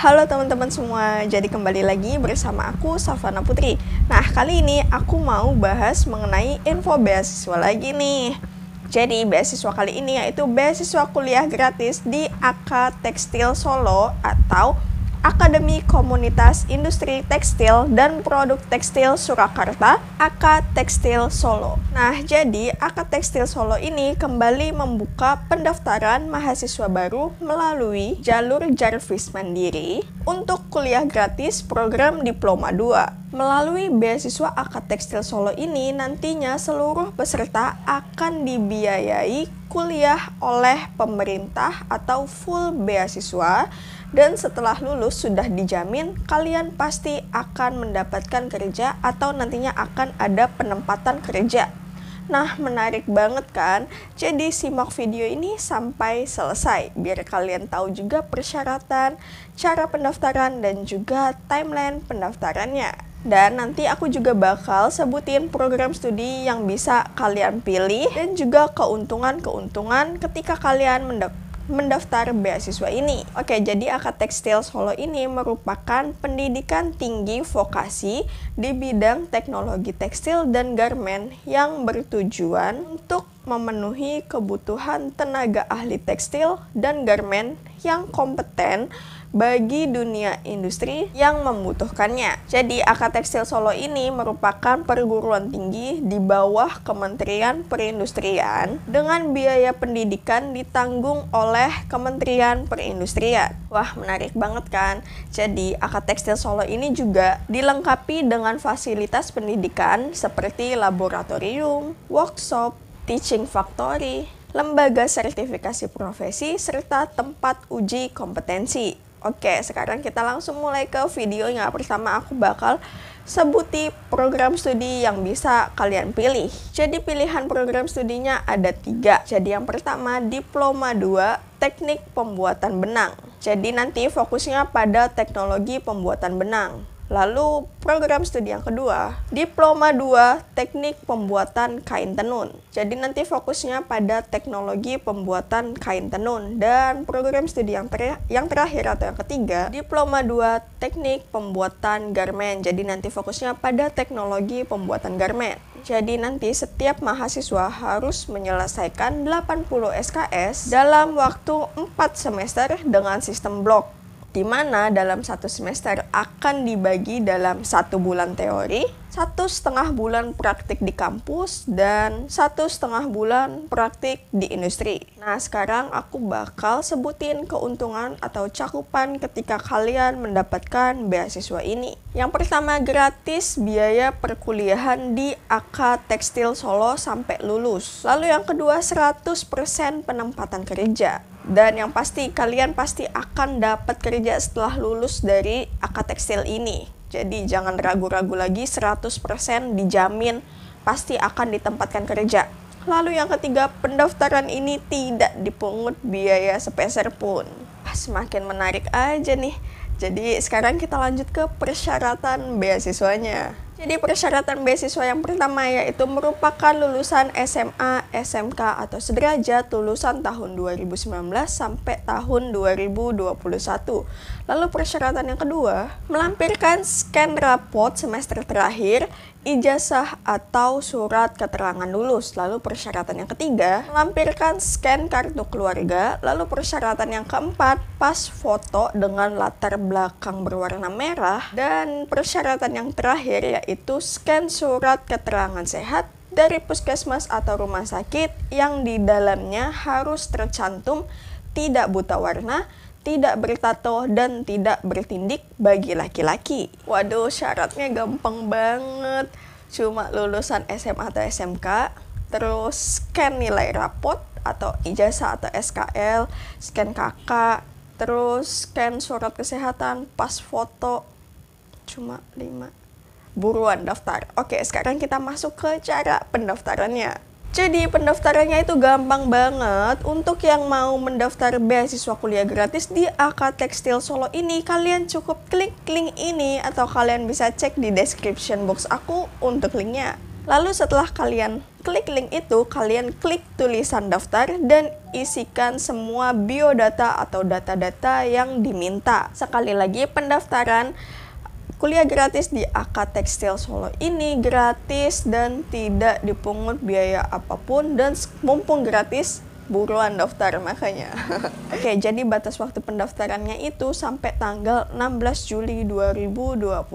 Halo teman-teman semua, jadi kembali lagi bersama aku Savana Putri. Nah, kali ini aku mau bahas mengenai info beasiswa lagi nih. Jadi, beasiswa kali ini yaitu beasiswa kuliah gratis di AK Tekstil Solo atau Akademi Komunitas Industri Tekstil dan Produk Tekstil Surakarta, AK Tekstil Solo. Nah, jadi AK Tekstil Solo ini kembali membuka pendaftaran mahasiswa baru melalui jalur Jarvis Mandiri untuk kuliah gratis program Diploma 2 Melalui beasiswa Akad Tekstil Solo ini, nantinya seluruh peserta akan dibiayai kuliah oleh pemerintah atau full beasiswa dan setelah lulus sudah dijamin kalian pasti akan mendapatkan kerja atau nantinya akan ada penempatan kerja. Nah, menarik banget kan? Jadi simak video ini sampai selesai biar kalian tahu juga persyaratan, cara pendaftaran dan juga timeline pendaftarannya. Dan nanti aku juga bakal sebutin program studi yang bisa kalian pilih dan juga keuntungan-keuntungan ketika kalian mendaftar mendaftar beasiswa ini. Oke, jadi Akad Tekstil Solo ini merupakan pendidikan tinggi vokasi di bidang teknologi tekstil dan garmen yang bertujuan untuk memenuhi kebutuhan tenaga ahli tekstil dan garmen yang kompeten bagi dunia industri yang membutuhkannya. Jadi, AK Tekstil Solo ini merupakan perguruan tinggi di bawah Kementerian Perindustrian dengan biaya pendidikan ditanggung oleh Kementerian Perindustrian. Wah, menarik banget kan? Jadi, AK Tekstil Solo ini juga dilengkapi dengan fasilitas pendidikan seperti laboratorium, workshop, teaching factory, lembaga sertifikasi profesi, serta tempat uji kompetensi. Oke, sekarang kita langsung mulai ke videonya. Pertama, aku bakal sebuti program studi yang bisa kalian pilih. Jadi pilihan program studinya ada tiga. Jadi yang pertama Diploma 2 Teknik Pembuatan Benang. Jadi nanti fokusnya pada teknologi pembuatan benang. Lalu program studi yang kedua, Diploma 2 Teknik Pembuatan Kain Tenun. Jadi nanti fokusnya pada teknologi pembuatan kain tenun dan program studi yang ter yang terakhir atau yang ketiga, Diploma 2 Teknik Pembuatan Garmen. Jadi nanti fokusnya pada teknologi pembuatan garmen. Jadi nanti setiap mahasiswa harus menyelesaikan 80 SKS dalam waktu 4 semester dengan sistem blok di mana dalam satu semester akan dibagi dalam satu bulan teori, satu setengah bulan praktik di kampus, dan satu setengah bulan praktik di industri. Nah, sekarang aku bakal sebutin keuntungan atau cakupan ketika kalian mendapatkan beasiswa ini. Yang pertama, gratis biaya perkuliahan di AK Tekstil Solo sampai lulus. Lalu yang kedua, 100% penempatan kerja dan yang pasti kalian pasti akan dapat kerja setelah lulus dari akad tekstil ini. Jadi jangan ragu-ragu lagi 100% dijamin pasti akan ditempatkan kerja. Lalu yang ketiga, pendaftaran ini tidak dipungut biaya sepeser pun. Ah, semakin menarik aja nih. Jadi sekarang kita lanjut ke persyaratan beasiswanya. Jadi persyaratan beasiswa yang pertama yaitu merupakan lulusan SMA, SMK atau sederajat lulusan tahun 2019 sampai tahun 2021. Lalu persyaratan yang kedua, melampirkan scan rapot semester terakhir, ijazah atau surat keterangan lulus. Lalu persyaratan yang ketiga, melampirkan scan kartu keluarga. Lalu persyaratan yang keempat, pas foto dengan latar belakang berwarna merah. Dan persyaratan yang terakhir yaitu itu scan surat keterangan sehat dari puskesmas atau rumah sakit yang di dalamnya harus tercantum tidak buta warna, tidak bertato, dan tidak bertindik bagi laki-laki. Waduh, syaratnya gampang banget. Cuma lulusan SMA atau SMK, terus scan nilai rapot atau ijazah atau SKL, scan kakak, terus scan surat kesehatan, pas foto, cuma 5 buruan daftar. Oke, sekarang kita masuk ke cara pendaftarannya. Jadi pendaftarannya itu gampang banget. Untuk yang mau mendaftar beasiswa kuliah gratis di AK Tekstil Solo ini, kalian cukup klik link ini atau kalian bisa cek di description box aku untuk linknya. Lalu setelah kalian klik link itu, kalian klik tulisan daftar dan isikan semua biodata atau data-data yang diminta. Sekali lagi pendaftaran Kuliah gratis di AK Tekstil Solo ini gratis dan tidak dipungut biaya apapun dan mumpung gratis buruan daftar makanya. Oke, jadi batas waktu pendaftarannya itu sampai tanggal 16 Juli 2021.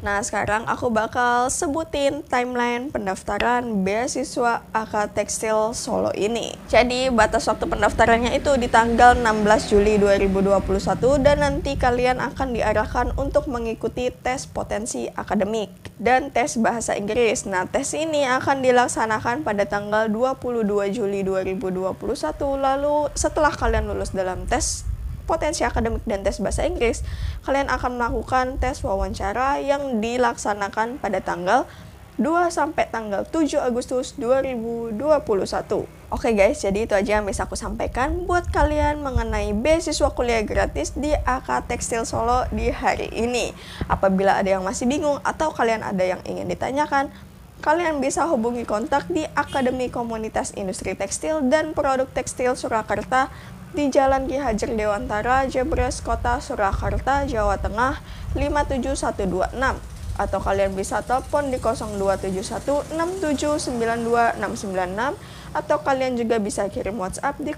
Nah, sekarang aku bakal sebutin timeline pendaftaran beasiswa AK Tekstil Solo ini. Jadi, batas waktu pendaftarannya itu di tanggal 16 Juli 2021 dan nanti kalian akan diarahkan untuk mengikuti tes potensi akademik dan tes bahasa Inggris. Nah, tes ini akan dilaksanakan pada tanggal 22 Juli 2021 lalu setelah kalian lulus dalam tes potensi akademik dan tes bahasa Inggris, kalian akan melakukan tes wawancara yang dilaksanakan pada tanggal 2 sampai tanggal 7 Agustus 2021. Oke guys, jadi itu aja yang bisa aku sampaikan buat kalian mengenai beasiswa kuliah gratis di AK Tekstil Solo di hari ini. Apabila ada yang masih bingung atau kalian ada yang ingin ditanyakan, kalian bisa hubungi kontak di Akademi Komunitas Industri Tekstil dan Produk Tekstil Surakarta di Jalan Ki Hajar Dewantara, Jebres, Kota Surakarta, Jawa Tengah 57126 atau kalian bisa telepon di 02716792696 atau kalian juga bisa kirim WhatsApp di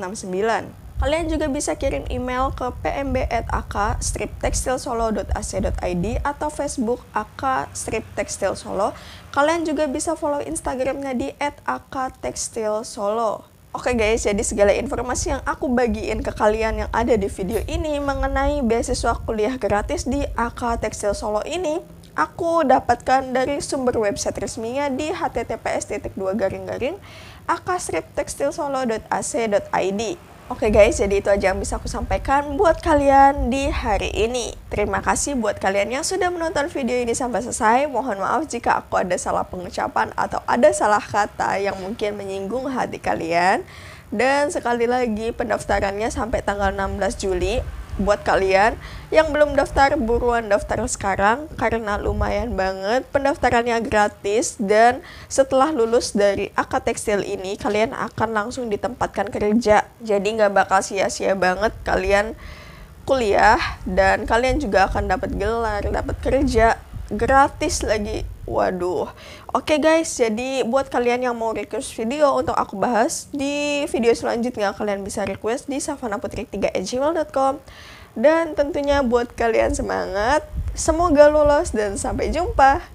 081392874469 Kalian juga bisa kirim email ke pmb@ak striptekstilsolo.ac.id atau Facebook AK Strip Tekstil Solo. Kalian juga bisa follow Instagramnya di Solo. Oke okay guys, jadi segala informasi yang aku bagiin ke kalian yang ada di video ini mengenai beasiswa kuliah gratis di AK Tekstil Solo ini, aku dapatkan dari sumber website resminya di https garing garing akasriptekstilsolo.ac.id. Oke okay guys, jadi itu aja yang bisa aku sampaikan buat kalian di hari ini. Terima kasih buat kalian yang sudah menonton video ini sampai selesai. Mohon maaf jika aku ada salah pengucapan atau ada salah kata yang mungkin menyinggung hati kalian. Dan sekali lagi pendaftarannya sampai tanggal 16 Juli buat kalian yang belum daftar buruan daftar sekarang karena lumayan banget pendaftarannya gratis dan setelah lulus dari AK Tekstil ini kalian akan langsung ditempatkan kerja jadi nggak bakal sia-sia banget kalian kuliah dan kalian juga akan dapat gelar dapat kerja gratis lagi. Waduh. Oke okay guys, jadi buat kalian yang mau request video untuk aku bahas di video selanjutnya kalian bisa request di savanaputri3@gmail.com. Dan tentunya buat kalian semangat, semoga lulus dan sampai jumpa.